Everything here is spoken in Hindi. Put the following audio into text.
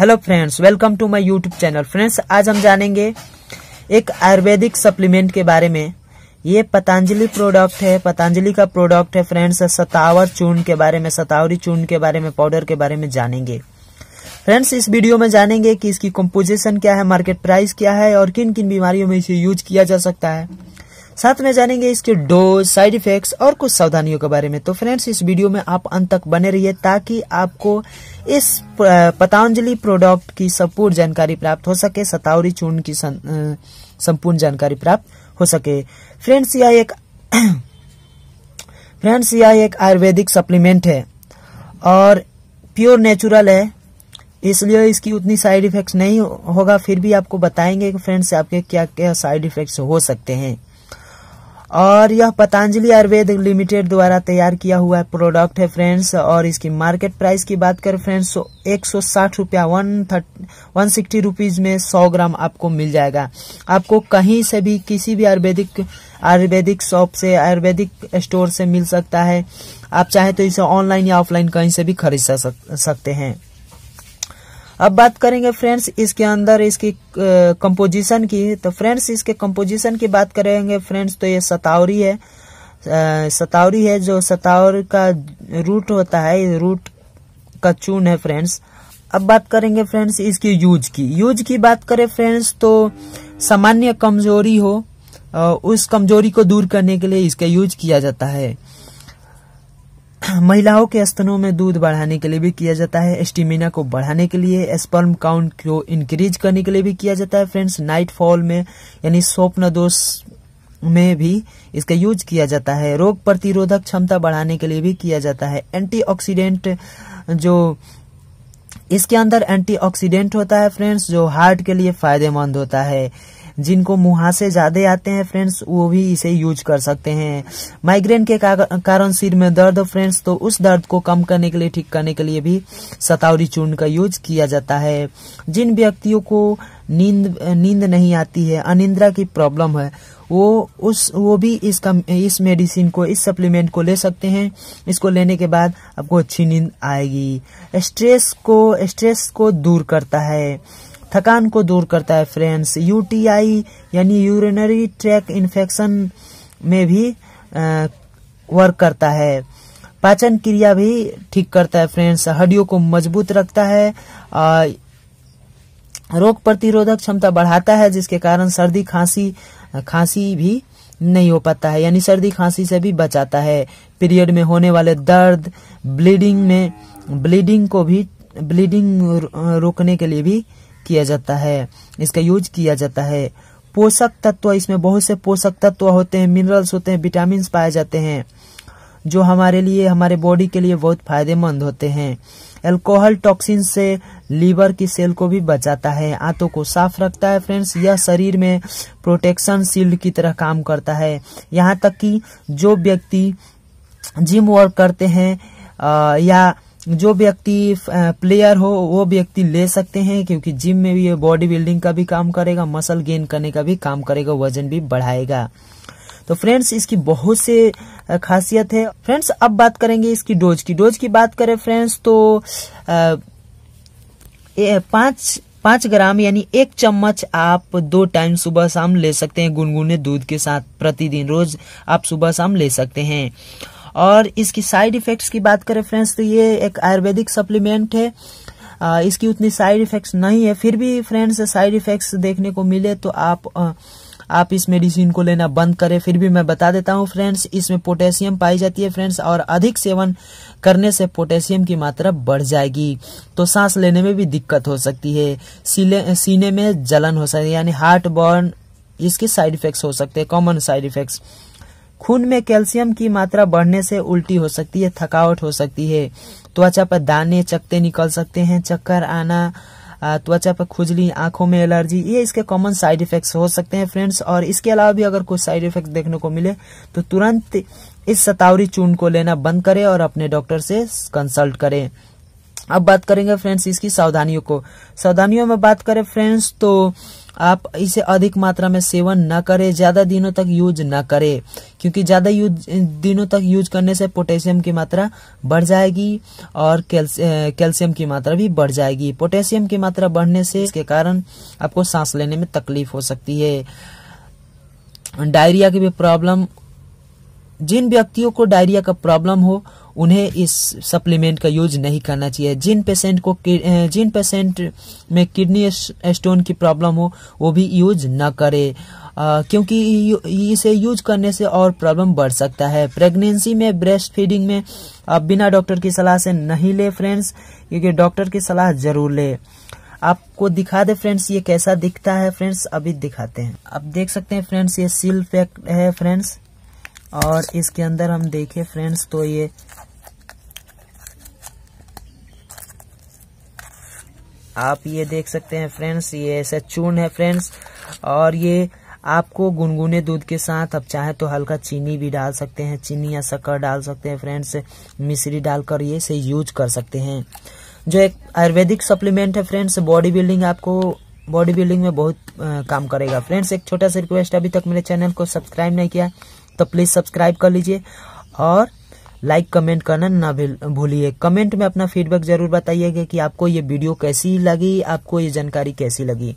hello friends welcome to my YouTube channel friends आज हम जानेंगे एक आयुर्वेदिक सप्लीमेंट के बारे में ये पतंजलि प्रोडक्ट है पतंजलि का प्रोडक्ट है फ्रेंड्स सतावर चूर्ण के बारे में सतावरी चूर्ण के बारे में पाउडर के बारे में जानेंगे फ्रेंड्स इस वीडियो में जानेंगे कि इसकी कंपोजिशन क्या है मार्केट प्राइस क्या है और किन किन बीमारियों में इसे यूज किया जा सकता है साथ में जानेंगे इसके डोज साइड इफेक्ट्स और कुछ सावधानियों के बारे में तो फ्रेंड्स इस वीडियो में आप अंत तक बने रहिए ताकि आपको इस पतंजलि प्रोडक्ट की संपूर्ण जानकारी प्राप्त हो सके सतावरी चूर्ण की संपूर्ण जानकारी प्राप्त हो सके फ्रेंड्स यह एक फ्रेंड्स यह एक आयुर्वेदिक सप्लीमेंट है और प्योर नेचुरल है इसलिए इसकी उतनी साइड इफेक्ट्स नहीं होगा फिर भी आपको बताएंगे कि फ्रेंड्स आपके क्या क्या साइड इफेक्ट्स हो सकते हैं और यह पतंजलि आयुर्वेद लिमिटेड द्वारा तैयार किया हुआ प्रोडक्ट है फ्रेंड्स और इसकी मार्केट प्राइस की बात करें फ्रेंड्स तो एक सौ साठ रुपया one thirty one sixty rupees में सौ ग्राम आपको मिल जाएगा आपको कहीं से भी किसी भी आयुर्वेदिक आयुर्वेदिक शॉप से आयुर्वेदिक स्टोर से मिल सकता है आप चाहे तो इसे ऑनलाइन या ऑफलाइन कहीं से भी खरीद सकते हैं अब बात करेंगे फ्रेंड्स इसके अंदर इसकी कंपोजिशन की तो फ्रेंड्स इसके कंपोजिशन की बात करेंगे फ्रेंड्स तो ये सतावरी है सतावरी है जो सतावर का रूट होता है रूट का चून है फ्रेंड्स अब बात करेंगे फ्रेंड्स इसकी यूज की यूज की बात करें फ्रेंड्स तो सामान्य कमजोरी हो उस कमजोरी को दूर करने के लिए इसका यूज किया जाता है महिलाओं के स्तनों में दूध बढ़ाने के लिए भी किया जाता है स्टेमिना को बढ़ाने के लिए स्पर्म काउंट को इंक्रीज करने के लिए भी किया जाता है फ्रेंड्स नाइट फॉल में यानी स्वप्न दोष में भी इसका यूज किया जाता है रोग प्रतिरोधक क्षमता बढ़ाने के लिए भी किया जाता है एंटीऑक्सीडेंट जो इसके अंदर एंटीऑक्सीडेंट होता है फ्रेंड्स जो हार्ट के लिए फायदेमंद होता है जिनको मुहासे ज्यादा आते हैं फ्रेंड्स वो भी इसे यूज कर सकते हैं माइग्रेन के कारण सिर में दर्द फ्रेंड्स तो उस दर्द को कम करने के लिए ठीक करने के लिए भी सतावरी चूर्ण का यूज किया जाता है जिन व्यक्तियों को नींद नींद नहीं आती है अनिंद्रा की प्रॉब्लम है वो उस वो भी इसका इस मेडिसिन को इस सप्लीमेंट को ले सकते हैं इसको लेने के बाद आपको अच्छी नींद आएगी स्ट्रेस को स्ट्रेस को दूर करता है थकान को दूर करता है फ्रेंड्स यूटीआई यानी यूरिनरी ट्रैक इन्फेक्शन में भी वर्क करता है पाचन क्रिया भी ठीक करता है फ्रेंड्स हड्डियों को मजबूत रखता है आ, रोग प्रतिरोधक क्षमता बढ़ाता है जिसके कारण सर्दी खांसी खांसी भी नहीं हो पाता है यानी सर्दी खांसी से भी बचाता है पीरियड में होने वाले दर्द ब्लीडिंग में ब्लीडिंग को भी ब्लीडिंग रोकने के लिए भी किया जाता है इसका यूज किया जाता है पोषक तत्व इसमें बहुत से पोषक तत्व होते हैं मिनरल्स होते हैं विटामिन पाए जाते हैं जो हमारे लिए हमारे बॉडी के लिए बहुत फायदेमंद होते हैं एल्कोहल टॉक्सिन से लीवर की सेल को भी बचाता है आंतों को साफ रखता है फ्रेंड्स यह शरीर में प्रोटेक्शन शील्ड की तरह काम करता है यहाँ तक कि जो व्यक्ति जिम वर्क करते हैं आ, या जो व्यक्ति प्लेयर हो वो व्यक्ति ले सकते हैं क्योंकि जिम में भी ये बॉडी बिल्डिंग का भी काम करेगा मसल गेन करने का भी काम करेगा वजन भी बढ़ाएगा तो फ्रेंड्स इसकी बहुत से खासियत है फ्रेंड्स अब बात करेंगे इसकी डोज की डोज की बात करें फ्रेंड्स तो पांच पांच ग्राम यानी एक चम्मच आप दो टाइम सुबह शाम ले सकते हैं गुनगुने दूध के साथ प्रतिदिन रोज आप सुबह शाम ले सकते हैं और इसकी साइड इफेक्ट्स की बात करें फ्रेंड्स तो ये एक आयुर्वेदिक सप्लीमेंट है आ, इसकी उतनी साइड इफेक्ट्स नहीं है फिर भी फ्रेंड्स साइड इफेक्ट्स देखने को मिले तो आप आ, आप इस मेडिसिन को लेना बंद करें फिर भी मैं बता देता हूँ फ्रेंड्स इसमें पोटेशियम पाई जाती है फ्रेंड्स और अधिक सेवन करने से पोटेशियम की मात्रा बढ़ जाएगी तो सांस लेने में भी दिक्कत हो सकती है सीने में जलन हो सकती है यानी हार्ट बर्न इसके साइड इफेक्ट्स हो सकते हैं कॉमन साइड इफेक्ट्स खून में कैल्शियम की मात्रा बढ़ने से उल्टी हो सकती है थकावट हो सकती है त्वचा पर दाने चकते निकल सकते हैं चक्कर आना त्वचा पर खुजली आंखों में एलर्जी ये इसके कॉमन साइड इफेक्ट्स हो सकते हैं फ्रेंड्स और इसके अलावा भी अगर कुछ साइड इफेक्ट देखने को मिले तो तुरंत इस सतावरी चून को लेना बंद करें और अपने डॉक्टर से कंसल्ट करें अब बात करेंगे फ्रेंड्स इसकी सावधानियों को सावधानियों में बात करें फ्रेंड्स तो आप इसे अधिक मात्रा में सेवन न करें ज्यादा दिनों तक यूज न करें क्योंकि ज्यादा यूज दिनों तक यूज करने से पोटेशियम की मात्रा बढ़ जाएगी और कैल्शियम की मात्रा भी बढ़ जाएगी पोटेशियम की मात्रा बढ़ने से इसके कारण आपको सांस लेने में तकलीफ हो सकती है डायरिया की भी प्रॉब्लम जिन व्यक्तियों को डायरिया का प्रॉब्लम हो उन्हें इस सप्लीमेंट का यूज नहीं करना चाहिए जिन पेशेंट को जिन पेशेंट में किडनी स्टोन की प्रॉब्लम हो वो भी यूज न करे आ, क्योंकि इसे यूज करने से और प्रॉब्लम बढ़ सकता है प्रेगनेंसी में ब्रेस्ट फीडिंग में आप बिना डॉक्टर की सलाह से नहीं ले फ्रेंड्स क्योंकि डॉक्टर की सलाह जरूर ले आपको दिखा दे फ्रेंड्स ये कैसा दिखता है फ्रेंड्स अभी दिखाते हैं आप देख सकते हैं फ्रेंड्स ये सील पैक है फ्रेंड्स और इसके अंदर हम देखें फ्रेंड्स तो ये आप ये देख सकते हैं फ्रेंड्स ये ऐसा चूर्ण है फ्रेंड्स और ये आपको गुनगुने दूध के साथ आप चाहे तो हल्का चीनी भी डाल सकते हैं चीनी या शक्कर डाल सकते हैं फ्रेंड्स मिश्री डालकर ये से यूज कर सकते हैं जो एक आयुर्वेदिक सप्लीमेंट है फ्रेंड्स बॉडी बिल्डिंग आपको बॉडी बिल्डिंग में बहुत आ, काम करेगा फ्रेंड्स एक छोटा सा रिक्वेस्ट अभी तक मेरे चैनल को सब्सक्राइब नहीं किया तो प्लीज़ सब्सक्राइब कर लीजिए और लाइक कमेंट करना ना भूलिए कमेंट में अपना फीडबैक जरूर बताइएगा कि आपको ये वीडियो कैसी लगी आपको ये जानकारी कैसी लगी